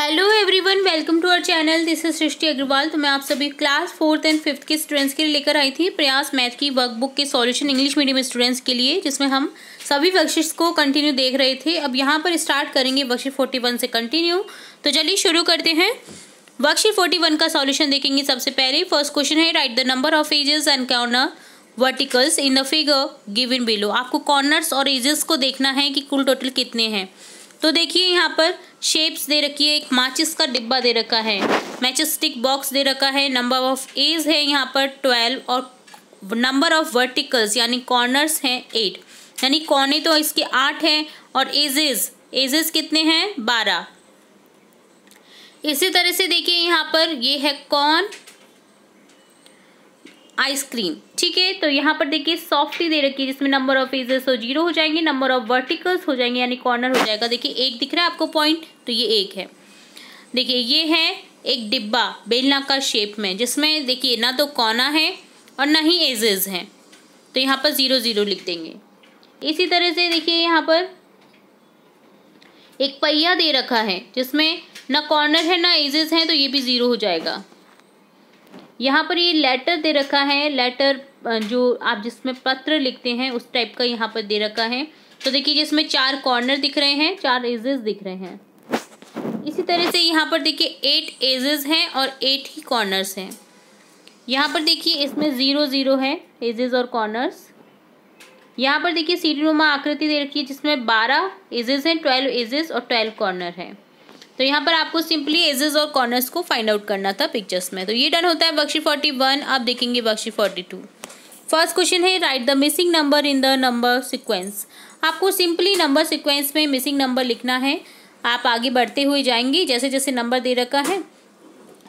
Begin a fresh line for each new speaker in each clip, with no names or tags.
hello everyone welcome to our channel this is Srishti Agarwal तो मैं आप सभी क्लास फोर्थ एंड फिफ्थ के स्टूडेंट्स के लिए लेकर आई थी प्रयास मैथ की वर्कबुक के सॉल्यूशन इंग्लिश मीडियम स्टूडेंट्स के लिए जिसमें हम सभी वर्कशीट्स को कंटिन्यू देख रहे थे अब यहाँ पर स्टार्ट करेंगे वर्कशीट फोर्टी वन से कंटिन्यू तो चलिए शुरू करते हैं वर्कशीट फोर्टी वन का सॉल्यूशन देखेंगे सबसे पहले फर्स्ट क्वेश्चन है write the number of edges and corner verticals in the figure in below आपको कॉर्नर्स और एजेस को देखना है कि कुल टोटल कितने हैं तो देखिए यहाँ पर शेप्स दे रखी है एक माचिस का डिब्बा दे रखा है मैचस्टिक बॉक्स दे रखा है नंबर ऑफ एज है यहाँ पर ट्वेल्व और नंबर ऑफ वर्टिकल्स यानी कॉर्नर्स हैं एट यानी कॉर्ने तो इसके आठ हैं और एजेस एजेस कितने हैं बारह इसी तरह से देखिए यहाँ पर ये है कॉर्न आइसक्रीम ठीक है तो यहाँ पर देखिए सॉफ्टी दे रखी है जिसमें नंबर ऑफ एजेस हो जीरो हो जाएंगे नंबर ऑफ वर्टिकल्स हो जाएंगे यानी कॉर्नर हो जाएगा देखिए एक दिख रहा है आपको पॉइंट तो ये एक है देखिए ये है एक डिब्बा बेलना का शेप में जिसमें देखिए ना तो कोना है और ना ही एजेस हैं तो यहाँ पर ज़ीरो ज़ीरो लिख देंगे इसी तरह से देखिए यहाँ पर एक पहिया दे रखा है जिसमें ना कॉर्नर है ना एजेस हैं तो ये भी ज़ीरो हो जाएगा यहाँ पर ये लेटर दे रखा है लेटर जो आप जिसमें पत्र लिखते हैं उस टाइप का यहाँ पर दे रखा है तो देखिए जिसमें चार कॉर्नर दिख रहे हैं चार एजेस दिख रहे हैं इसी तरह से यहाँ पर देखिए एट एजेस हैं और एट ही कॉर्नर्स हैं यहाँ पर देखिए इसमें ज़ीरो ज़ीरो है एजेस और कॉर्नर्स यहाँ पर देखिए सीढ़ी आकृति दे रखी है जिसमें बारह एजेस हैं ट्वेल्व एजेस और ट्वेल्व कॉर्नर हैं तो यहाँ पर आपको सिंपली एजेस और कॉर्नर्स को फाइंड आउट करना था पिक्चर्स में तो ये डन होता है बख्शी फोर्टी वन आप देखेंगे Bakshi forty two first question है write the missing number in the number sequence आपको सिंपली नंबर सिक्वेंस में मिसिंग नंबर लिखना है आप आगे बढ़ते हुए जाएंगे जैसे जैसे नंबर दे रखा है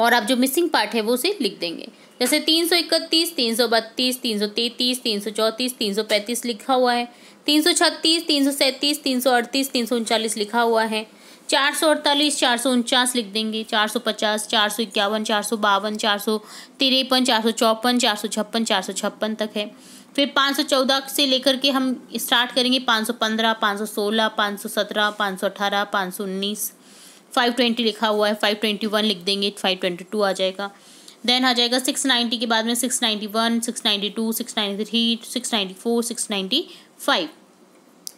और आप जो मिसिंग पार्ट है वो उसे लिख देंगे जैसे तीन सौ इकतीस तीन सौ बत्तीस तीन सौ तैतीस तीन सौ चौंतीस तीन सौ पैंतीस लिखा हुआ है तीन सौ छत्तीस तीन सौ सैंतीस तीन सौ अड़तीस तीन सौ उनचालीस लिखा हुआ है चार सौ अड़तालीस चार सौ उनचास लिख देंगे चार सौ पचास चार सौ इक्यावन चार सौ बावन चार सौ तिरपन चार सौ चौपन चार सौ छप्पन चार सौ छप्पन तक है फिर पाँच सौ चौदह से लेकर के हम स्टार्ट करेंगे पाँच सौ पंद्रह पाँच सौ सोलह पाँच सौ सत्रह पाँच सौ अठारह पाँच सौ उन्नीस फाइव ट्वेंटी लिखा हुआ है फाइव ट्वेंटी वन लिख देंगे फाइव ट्वेंटी टू आ जाएगा देन आ जाएगा सिक्स नाइन्टी के बाद में six ninety one six ninety two six ninety three six ninety four six ninety five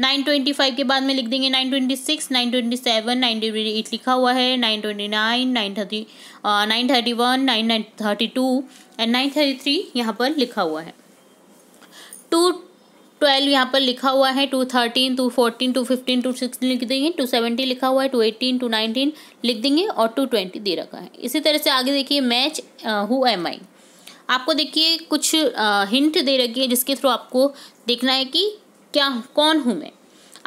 nine twenty five के बाद में लिख देंगे nine twenty six nine twenty seven nine twenty eight लिखा हुआ है nine twenty nine nine thirty nine thirty one nine nine thirty two and nine thirty three यहाँ पर लिखा हुआ है टू ट्वेल्व यहाँ पर लिखा हुआ है two thirteen two fourteen two fifteen two sixteen लिख देंगे टू सेवेंटी लिखा हुआ है टू एटीन टू नाइनटीन लिख देंगे और टू ट्वेंटी दे रखा है इसी तरह से आगे देखिए मैच हु एम आई आपको देखिए कुछ हिंट दे रखी है जिसके थ्रू आपको देखना है कि क्या कौन हूँ मैं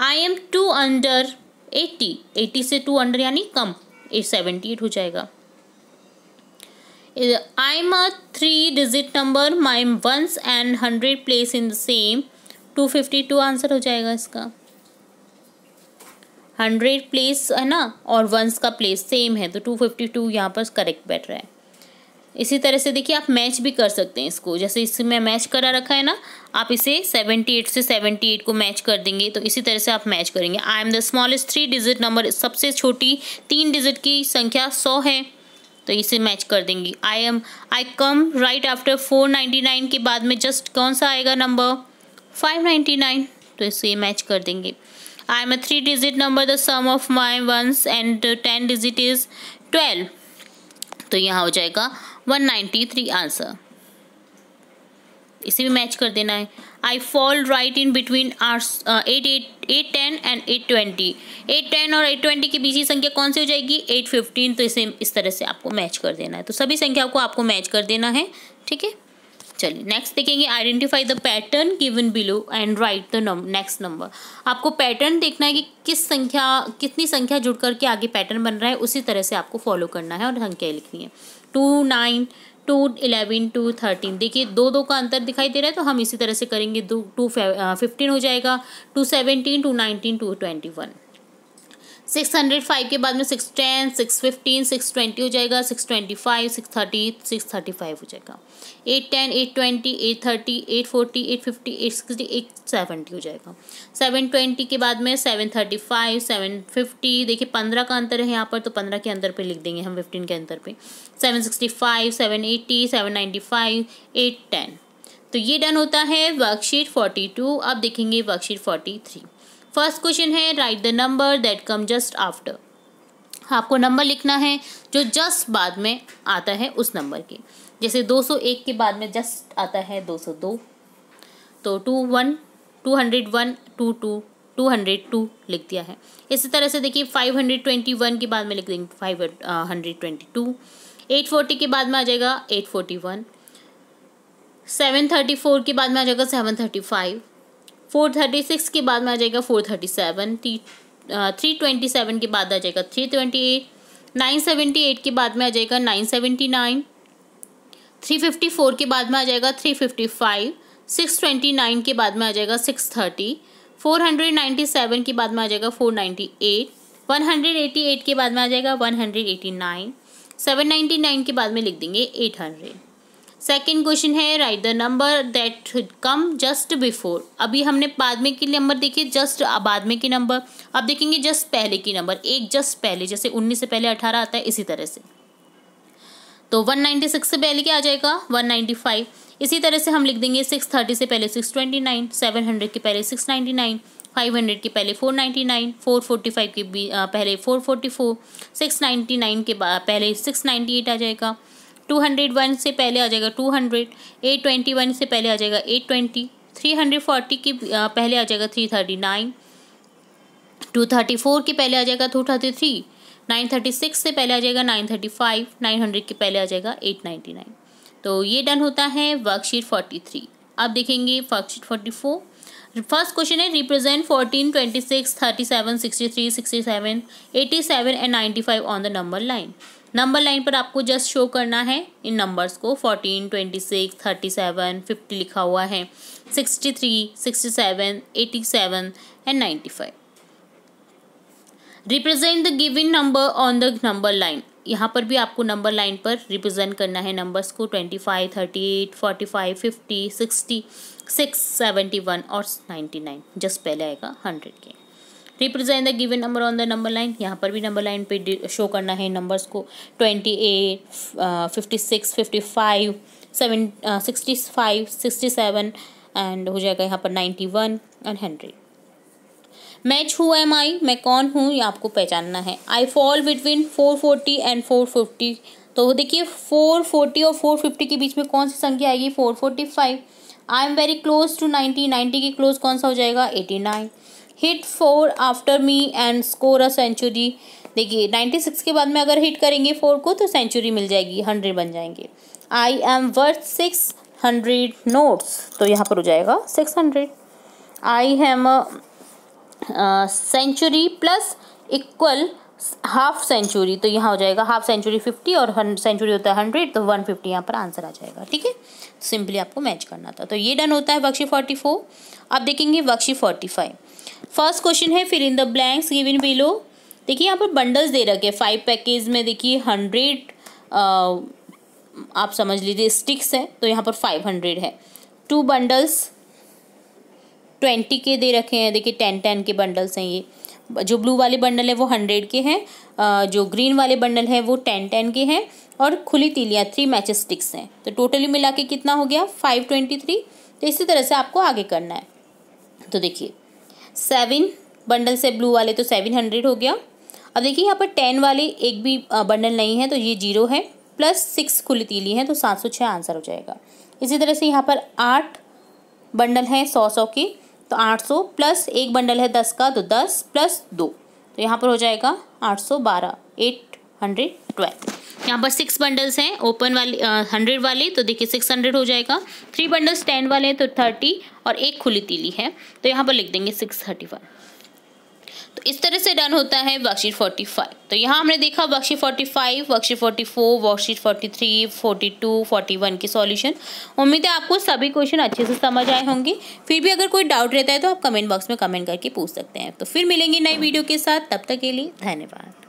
I am two under eighty eighty से टू अंडर यानी कम ए सेवेंटी एट हो जाएगा I am a three digit number my ones and hundred place in the same two fifty two answer हो जाएगा इसका हंड्रेड प्लेस है ना और वंस का प्लेस सेम है तो टू फिफ्टी टू यहाँ पर करेक्ट बैठ रहा है इसी तरह से देखिए आप मैच भी कर सकते हैं इसको जैसे इसमें मैच करा रखा है ना आप इसे 78 से 78 को मैच कर देंगे तो इसी तरह से आप मैच करेंगे I am the smallest three digit number सबसे छोटी तीन डिजिट की संख्या सौ है तो इसे मैच कर देंगे I am I come right after four ninety nine के बाद में जस्ट कौन सा आएगा नंबर फाइव नाइन्टी नाइन तो इसे मैच कर देंगे I am a three digit number the sum of my ones and ten digit is twelve तो यहाँ हो जाएगा 193 आंसर इसे भी मैच कर देना है I fall right in between are eight eight eight ten and eight twenty eight ten और एट ट्वेंटी के बीच की संख्या कौन सी हो जाएगी एट फिफ्टीन तो इसे इस तरह से आपको मैच कर देना है तो सभी संख्याओं को आपको मैच कर देना है ठीक है चलिए नेक्स्ट देखेंगे identify the pattern given below and write the next number आपको पैटर्न देखना है कि किस संख्या कितनी संख्या जुड़ करके आगे पैटर्न बन रहा है उसी तरह से आपको फॉलो करना है और संख्या लिखनी है two nine two eleven two thirteen देखिए दो दो का अंतर दिखाई दे रहा है तो हम इसी तरह से करेंगे दो टू फिफ्टीन हो जाएगा two seventeen two nineteen two twenty one six hundred five के बाद में six ten six fifteen six twenty हो जाएगा six twenty five six thirty six thirty five हो जाएगा eight ten eight twenty eight thirty eight forty eight fifty eight sixty eight seventy हो जाएगा seven twenty के बाद में seven thirty five seven fifty देखिए पंद्रह का अंतर है यहाँ पर तो पंद्रह के अंतर पे लिख देंगे हम फिफ्टीन के अंतर पे seven sixty five seven eighty seven ninety five eight ten तो ये डन होता है वर्कशीट फोर्टी टू अब देखेंगे worksheet forty three first question है write the number that come just after आपको नंबर लिखना है जो जस्ट बाद में आता है उस नंबर के जैसे 201 के बाद में जस्ट आता है 202 तो two one two hundred one two two two hundred two लिख दिया है इसी तरह से देखिए फाइव हंड्रेड ट्वेंटी वन के बाद में लिख देंगे five hundred twenty two eight forty के बाद में आ जाएगा eight forty one seven thirty four के बाद में आ जाएगा seven thirty five four thirty six के बाद में आ जाएगा four thirty seven three twenty seven के बाद आ जाएगा three twenty eight nine seventy eight के बाद में आ जाएगा nine seventy nine three fifty four के बाद में आ जाएगा three fifty five six twenty nine के बाद में आ जाएगा six thirty four hundred ninety seven के बाद में आ जाएगा four ninety eight one hundred eighty eight के बाद में आ जाएगा one hundred eighty nine seven ninety nine के बाद में लिख देंगे एट हंड्रेड सेकेंड क्वेश्चन है write the number that come just before अभी हमने बाद में के नंबर देखे जस्ट बाद में के नंबर अब देखेंगे जस्ट पहले की नंबर एक जस्ट पहले जैसे उन्नीस से पहले अठारह आता है इसी तरह से तो वन नाइन्टी सिक्स से पहले क्या आ जाएगा वन नाइन्टी फाइव इसी तरह से हम लिख देंगे सिक्स थर्टी से पहले six twenty nine seven hundred के पहले six ninety nine five hundred के पहले four ninety nine four forty five के पहले four forty four six ninety nine के पहले सिक्स नाइन्टी एट आ जाएगा टू हंड्रेड वन से पहले आ जाएगा two hundred eight twenty one से पहले आ जाएगा eight twenty three hundred forty के पहले आ जाएगा three thirty nine two thirty four के पहले आ जाएगा two thirty three nine thirty six से पहले आ जाएगा nine thirty five nine hundred के पहले आ जाएगा एट नाइन्टी नाइन तो ये डन होता है वर्कशीट फोर्टी थ्री अब देखेंगे worksheet forty four first question है represent fourteen twenty six thirty seven sixty three sixty seven eighty seven and ninety five on the number line number line पर आपको just show करना है इन numbers को fourteen twenty six thirty seven fifty लिखा हुआ है sixty three sixty seven eighty seven and ninety five represent the given number on the number line यहाँ पर भी आपको नंबर लाइन पर रिप्रेजेंट करना है नंबर्स को twenty five thirty eight forty five fifty sixty six seventy one और ninety nine just पहले आएगा हंड्रेड के represent the given number on the number line यहाँ पर भी नंबर लाइन पे शो करना है नंबर्स को twenty eight fifty six fifty five seven sixty five sixty seven and हो जाएगा यहाँ पर ninety one and hundred match who am I मैं कौन हूँ ये आपको पहचानना है I fall between four forty and four fifty तो देखिए फोर फोर्टी और फोर फिफ्टी के बीच में कौन सी संख्या आएगी four forty five I am very close to ninety ninety के क्लोज कौन सा हो जाएगा eighty nine hit four after me and score a century देखिए नाइन्टी सिक्स के बाद में अगर हिट करेंगे फोर को तो सेंचुरी मिल जाएगी हंड्रेड बन जाएंगे I am worth six hundred notes तो यहाँ पर हो जाएगा six hundred I am century plus equal half century तो यहाँ हो जाएगा हाफ सेंचुरी फिफ्टी और सेंचुरी होता है हंड्रेड तो वन फिफ्टी यहाँ पर आंसर आ जाएगा ठीक है सिंपली आपको मैच करना था तो ये डन होता है बक्शी फोर्टी फोर अब देखेंगे Bakshi forty five first question है fill in the blanks in below देखिए यहाँ पर बंडल्स दे रखे हैं फाइव पैकेज में देखिए हंड्रेड आप समझ लीजिए स्टिक्स है तो यहाँ पर फाइव हंड्रेड है टू बंडल्स ट्वेंटी के दे रखे हैं देखिए टेन टेन के बंडल्स हैं ये जो ब्लू वाले बंडल है वो हंड्रेड के हैं जो ग्रीन वाले बंडल है वो टेन टेन के हैं और खुली तीलियाँ थ्री मैच स्टिक्स हैं तो टोटली मिला के कितना हो गया फाइव ट्वेंटी थ्री तो इसी तरह से आपको आगे करना है तो देखिए सेवन बंडल से ब्लू वाले तो सेवन हंड्रेड हो गया अब देखिए यहाँ पर टेन वाले एक भी बंडल नहीं है तो ये जीरो है प्लस सिक्स खुली तीली है तो सात सौ छः आंसर हो जाएगा इसी तरह से यहाँ पर आठ बंडल हैं सौ सौ के तो आठ सौ प्लस एक बंडल है दस का तो दस प्लस दो तो यहाँ पर हो जाएगा आठ सौ बारह एट हंड्रेड ट्वेल्व यहाँ पर सिक्स बंडल्स हैं ओपन वाले हंड्रेड वाले तो देखिए सिक्स हंड्रेड हो जाएगा थ्री बंडल्स टेन वाले हैं तो थर्टी और एक खुली तीली है तो यहाँ पर लिख देंगे सिक्स थर्टी वन तो इस तरह से डन होता है वर्कशीट फोर्टी फाइव तो यहाँ हमने देखा worksheet forty five worksheet forty four worksheet forty three forty two forty one की सॉल्यूशन उम्मीद है आपको सभी क्वेश्चन अच्छे से समझ आए होंगे फिर भी अगर कोई डाउट रहता है तो आप कमेंट बॉक्स में कमेंट करके पूछ सकते हैं तो फिर मिलेंगे नई वीडियो के साथ तब तक के लिए धन्यवाद